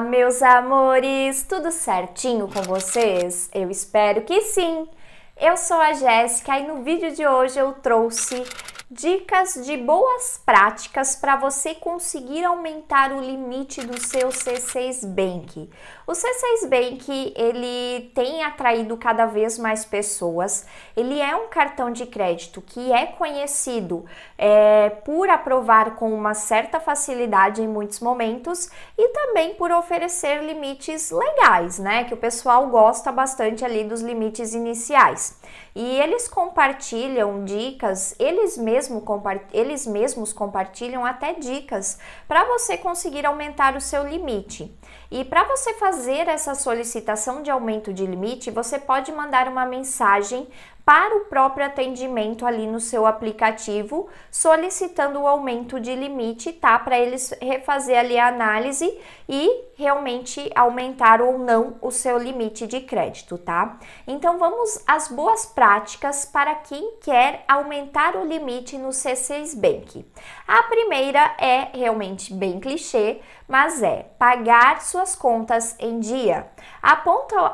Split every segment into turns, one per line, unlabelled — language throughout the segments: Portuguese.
Olá, meus amores! Tudo certinho com vocês? Eu espero que sim! Eu sou a Jéssica e no vídeo de hoje eu trouxe dicas de boas práticas para você conseguir aumentar o limite do seu C6 Bank. O C6 Bank, ele tem atraído cada vez mais pessoas. Ele é um cartão de crédito que é conhecido é, por aprovar com uma certa facilidade em muitos momentos e também por oferecer limites legais, né? Que o pessoal gosta bastante ali dos limites iniciais. E eles compartilham dicas, eles mesmos mesmo eles mesmos compartilham até dicas para você conseguir aumentar o seu limite. E para você fazer essa solicitação de aumento de limite, você pode mandar uma mensagem para o próprio atendimento ali no seu aplicativo, solicitando o aumento de limite, tá? Para eles refazer ali a análise e realmente aumentar ou não o seu limite de crédito, tá? Então vamos às boas práticas para quem quer aumentar o limite no C6 Bank. A primeira é realmente bem clichê, mas é pagar suas contas em dia. A,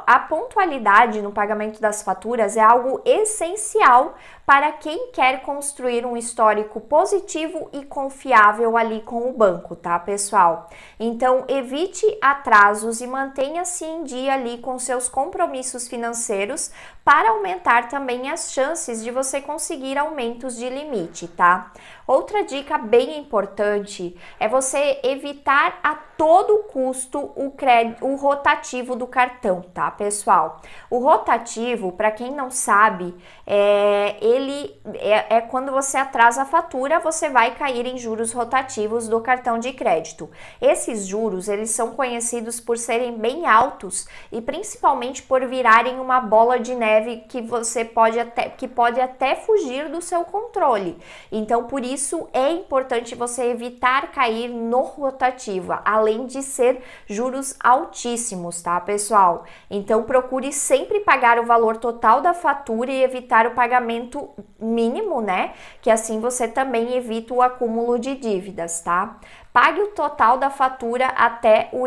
a pontualidade no pagamento das faturas é algo essencial para quem quer construir um histórico positivo e confiável ali com o banco, tá, pessoal? Então, evite atrasos e mantenha-se em dia ali com seus compromissos financeiros para aumentar também as chances de você conseguir aumentos de limite, tá? Outra dica bem importante é você evitar at todo custo o crédito, o rotativo do cartão, tá, pessoal? O rotativo, para quem não sabe, é, ele é, é quando você atrasa a fatura, você vai cair em juros rotativos do cartão de crédito. Esses juros, eles são conhecidos por serem bem altos e principalmente por virarem uma bola de neve que você pode até que pode até fugir do seu controle. Então, por isso é importante você evitar cair no rotativo além de ser juros altíssimos, tá, pessoal? Então procure sempre pagar o valor total da fatura e evitar o pagamento mínimo, né? Que assim você também evita o acúmulo de dívidas, tá? pague o total da fatura até o,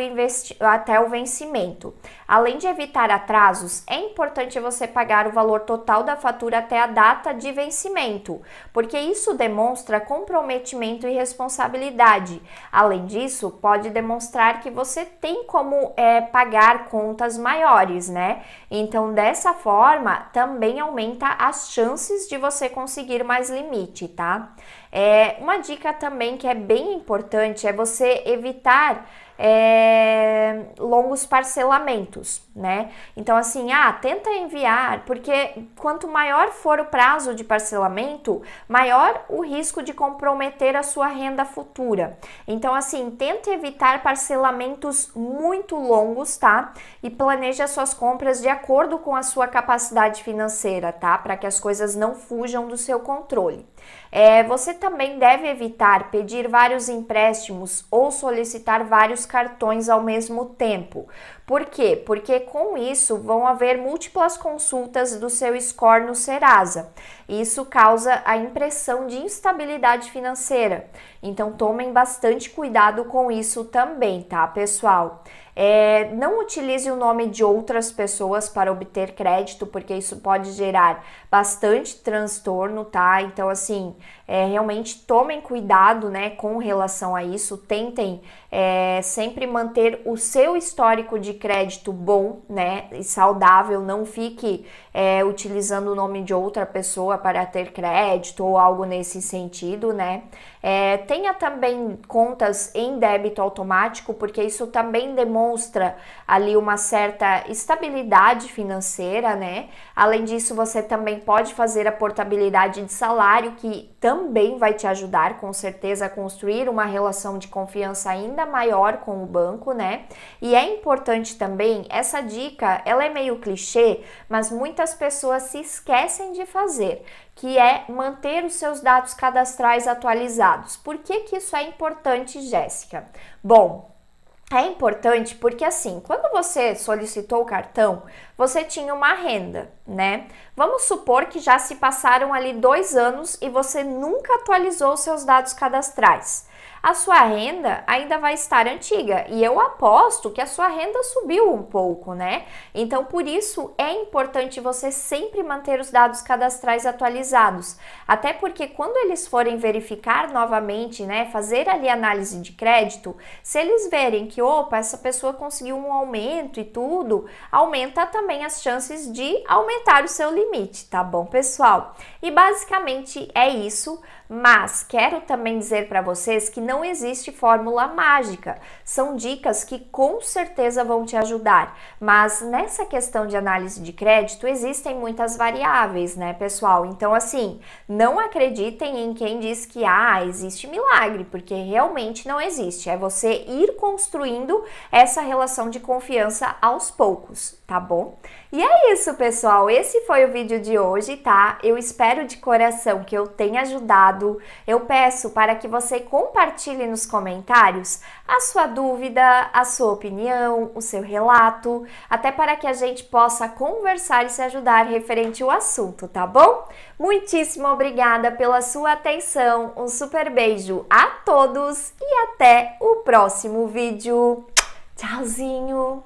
até o vencimento. Além de evitar atrasos, é importante você pagar o valor total da fatura até a data de vencimento, porque isso demonstra comprometimento e responsabilidade. Além disso, pode demonstrar que você tem como é, pagar contas maiores, né? Então, dessa forma, também aumenta as chances de você conseguir mais limite, tá? É, uma dica também que é bem importante importante é você evitar é, longos parcelamentos, né? Então, assim, ah, tenta enviar, porque quanto maior for o prazo de parcelamento, maior o risco de comprometer a sua renda futura. Então, assim, tenta evitar parcelamentos muito longos, tá? E planeje as suas compras de acordo com a sua capacidade financeira, tá? Para que as coisas não fujam do seu controle. É, você também deve evitar pedir vários empréstimos ou solicitar vários cartões ao mesmo tempo. Por quê? Porque com isso vão haver múltiplas consultas do seu score no Serasa. Isso causa a impressão de instabilidade financeira. Então tomem bastante cuidado com isso também, tá, pessoal? É, não utilize o nome de outras pessoas para obter crédito, porque isso pode gerar bastante transtorno, tá? Então, assim, é, realmente tomem cuidado, né, com relação a isso. Tentem é, sempre manter o seu histórico de crédito bom, né, e saudável. Não fique é, utilizando o nome de outra pessoa para ter crédito ou algo nesse sentido, né. É, tenha também contas em débito automático, porque isso também demonstra ali uma certa estabilidade financeira, né. Além disso, você também pode fazer a portabilidade de salário, que também vai te ajudar com certeza a construir uma relação de confiança ainda maior com o banco, né? E é importante também, essa dica, ela é meio clichê, mas muitas pessoas se esquecem de fazer, que é manter os seus dados cadastrais atualizados. Por que que isso é importante, Jéssica? Bom, é importante porque assim, quando você solicitou o cartão, você tinha uma renda, né? Vamos supor que já se passaram ali dois anos e você nunca atualizou seus dados cadastrais. A sua renda ainda vai estar antiga e eu aposto que a sua renda subiu um pouco, né? Então, por isso é importante você sempre manter os dados cadastrais atualizados, até porque quando eles forem verificar novamente, né, fazer ali análise de crédito, se eles verem que opa, essa pessoa conseguiu um aumento e tudo, aumenta também também as chances de aumentar o seu limite, tá bom, pessoal? E basicamente é isso. Mas quero também dizer para vocês que não existe fórmula mágica. São dicas que com certeza vão te ajudar, mas nessa questão de análise de crédito existem muitas variáveis, né, pessoal? Então assim, não acreditem em quem diz que ah, existe milagre, porque realmente não existe. É você ir construindo essa relação de confiança aos poucos, tá bom? E é isso, pessoal. Esse foi o vídeo de hoje, tá? Eu espero de coração que eu tenha ajudado gostado. Eu peço para que você compartilhe nos comentários a sua dúvida, a sua opinião, o seu relato, até para que a gente possa conversar e se ajudar referente ao assunto, tá bom? Muitíssimo obrigada pela sua atenção, um super beijo a todos e até o próximo vídeo. Tchauzinho!